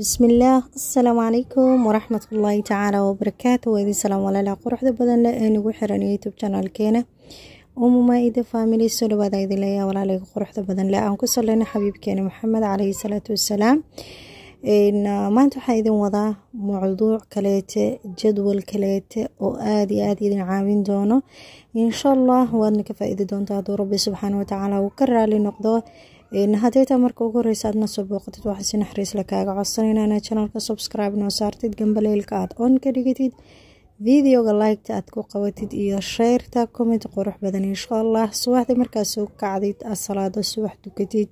bismillaah assalaamu calaykum waraxmatullaahi tacaala wabarakaatu waadi salaam walaalaa quruxda badan leh ee nagu xiran youtube channelkeena umumaida family soo dhawaada idin leeyaa walaalayga quruxda badan leh aan ku salayno xabiibkeena maxamed caleyhi salaatu wassalaam maanta waxaa idin wadaa mowduuc kaleete jadwal kaleete oo aada iyo aada idin caawin doono insha allah waadna ka faa doontaa doonta rabbi subxaana watacaala uu ka raali noqdo hadeeta marka ugu horeysa aadna soo booqatid waxaa si naxariis le kaaga codsanayna inaad janalka subscribe noo saartid gambaleylka aad on ka dhigitid videoga liketa aad ku qabatid iyo sheyrta comment qurux badan insha allah subaxdii markaad soo kacdid aad salaado subax dukatid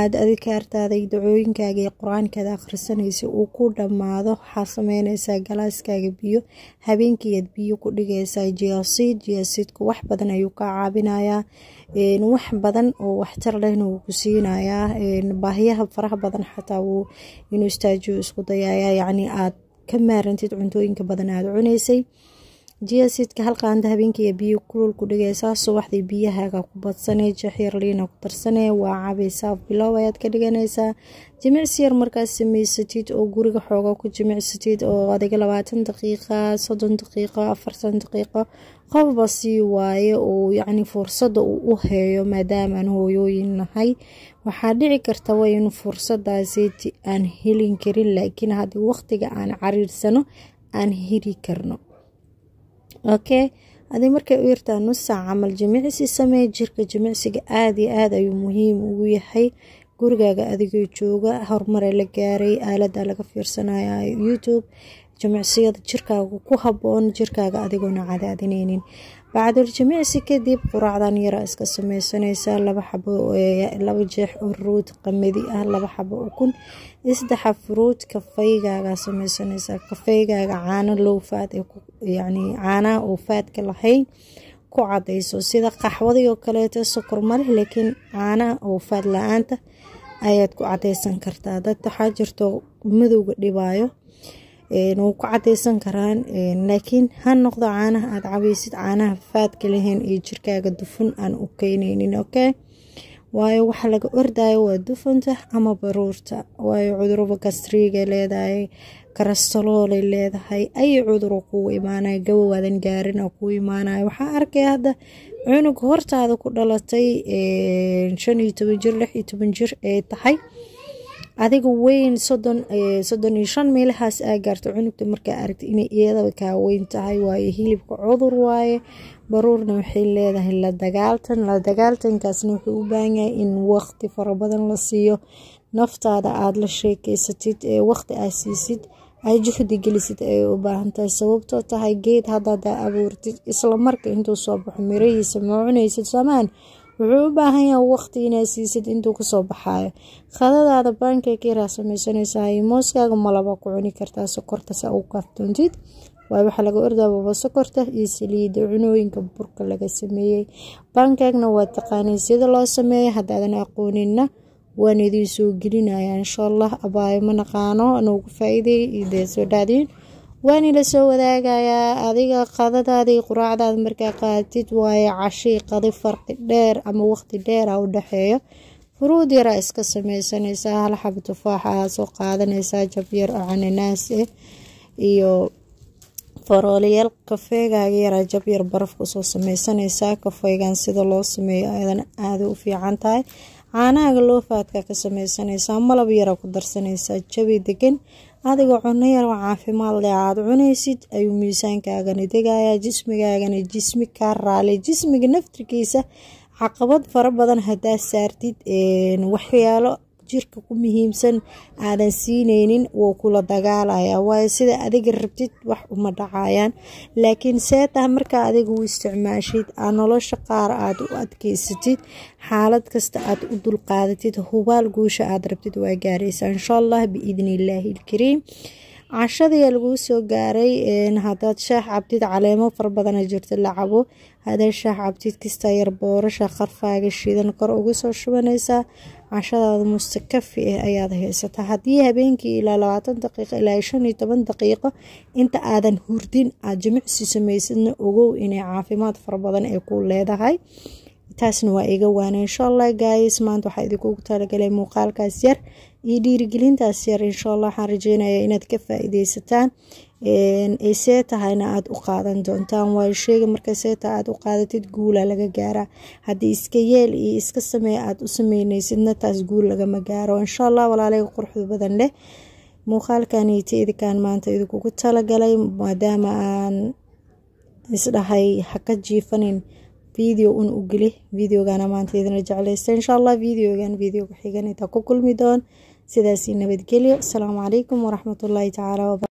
aad adikaartaada dacooyinkaaga ee qur-aankaada akhrisanaysa uu ku dhammaado waxaa sameynaysaa galaaskaaga biyo habeenkii aad biyo ku dhigaysaa jiyasid jiyasidku wax badan ayuu kaa caabinayaa wax badan oo waxtar lehna wuu ku siinayaa baahiyaha faraha badan xataa wuu inuu istaajiyo isku dayayaa yacni aad ka maarantid cuntooyinka badan aad cunaysay jiasidka hal qaanda habeenkii ee biyo kulul ku dhigaysaa subaxdii biyahaaga ku badsanee jaxiir liina ku darsanee waa cabaysaa bilow ayaad ka dhiganaysaa jimicsi yar markaas samaysatid oo guriga xooga ku jimicsatid oo adiga labaatan daqiiqa soddon daqiiqo afartan daqiiqo qofba sii waaye oo yacni fursada uu u heeyo maadaamaan hooyooyin nahay waxaa dhici karta way in fursaddaasi aan helin karin laakiin haddii waqtiga aan cariirsano aan heli karno okay adi markay u yartaa nus saac camal jimicsi sameey jirka jimicsiga aad iyo aada ayuu muhiim ugu yahay gurigaaga adigoo jooga horumare la gaaray aaladaa laga fiirsanaya youtube jimicsiyada jirkaaga ku haboon jirkaaga adigoona cadaadinaynin bacdul jimicsi kadib quraacdan yara iska sameysanaysaa laba xabo laba jeex oo ruut qamadi ah laba xabo ukun isdexa furuud kafeygaaga sameysanaysaa kafeygaaga caano lowfaad yani caanaha oo faadka lahayn ku cadayso sida qaxwadii oo kaleeta sokor maleh laakiin caanaha oo faad la-aanta ayaad ku cadaysan kartaa dad waxaa jirto madowga dhibaayo wuu ku cadaysan karaan laakiin ha noqdo caanaha aad cabaysid caanaha faadka lahayn iyo jirkaaga dufun aan u keenaynin okay waayo waxa laga ordayo waa dufunta ama baruurta waayo cudurba gastriigay leedahay karastaloolay leedahay ay cuduru kuu imaanay gabawaadan gaarina kuu imaanayo waxaa arkay hadda cunug hortaada ku dhalatay shan iyo toban jir lix iyo toban jir ay tahay adiga weyn soosodon eh, iyo shan meelahaas aa gaarto cunugta markaa aragta inay iyadaba kaa weyn tahay waayo hilibka cudur waaye baruurna waxay leedahay la dagaaltan la dagaaltankaasna wuxuu u baahan yahay in waqti badan la siiyo naftaada aada la sheekaysatid ee waqti aa siisid ay juhdi gelisid ayay u baahan tahay sababtoo tahay geed haddaad abuurtid isla marka intuu soo baxo mirahiisa ma cunaysid samaan wuxuu u baahan yahay waqti inaad siisid intuu kasoo baxaayo khadadaada baankeeg iraa samaysanaysaa iyo mooskaaga malaba ku cuni kartaa sokorta saa u kaaftuuntid waay waxaa laga ordaababa sokorta iyo saliida cunooyinka burka laga sameeyey baankeegna waa taqaanay sida loo sameeyo haddaadan aqooninna waan idiin soo gelinaya insha allah abaayo ma naqaano anugu faa-iideey iyo dee soo dhaadiin waani la soo wadaagayaa adiga qadadaadii quraacdaad markaa qaatid waayo cashii qadi farqi dheer ama waqti dheera u dhexeeyo furuud yaraa iska sameysanaysaa hal xab tufaax ah soo qaadanaysaa jabyar oo cananaas ah eh, iyo faroolayaal kafeegaaga yaraa jabyar barafka usoo sameysanaysaa kafeygan sida loo sameeyo ayadana aada u fiican tahay caanaha loofaadka ka samaysanaysaa malab yara ku darsanaysaa jabi degan adigoo cunno yaroo caafimaad leh aad cunaysid ayuu miisaankaagani degayaa jismigaagani jismi kaa raali jismiga naftirkiisa caqabad fara badan haddaa saartid waxyaalo jirka ku muhiimsan aadan siineynin wuu kula dagaalayaa waayo sida adiga rabtid wax uma dhacayaan laakiin seetaha markaa adiga u isticmaashid aa nolosha qaar aad u adkeysatid xaalad kasta aad u dulqaadatid hubaal guusha aad rabtid waa gaaraysaa insha allah biidni illaahi ilkariim cashadayaa laguu soo gaaray hadaad shaah cabtid caleemo fara jirta la cabo hadaad shaah cabtid kista yar boorasha qarfaaga shiidan kor uga soo shubanaysaa cashadaada mustakafi ah ayaad haysataa haddii habeenkii ilaa labaatan daqiiqo ilaa shan iyo toban daqiiqo inta aadan hurdin aad jimicsi samaysadna ogow inay caafimaad fara badan ay ku leedahay taasna waa iga waana insha allah gaayis maanta waxaa idinkugu talagalay muuqaalkaas yar iyo dhiirigelintaas yar insha allah waxaan rajeynaya inaad ka faa-ideysataan ay see tahayna aada u qaadan doontaan waayo sheega marka seeta aada u qaadatid guula laga gaara haddii iska yeel iyo iska samee aada u sameyneysdna taas guul lagama gaaro insha allah walaaleyga quruxda badan leh muuqaalkan iyo teedikan maanta idinkugu talagalay maadaama aan isdhahay ha ka jiifanin video un u geli videogana maanta idina jeclaysta insha allah videogan videoga xigan intaa ku kulmi doon sidaasii nabadgelyo assalaamu calaykum waraxmatullaahi tacaala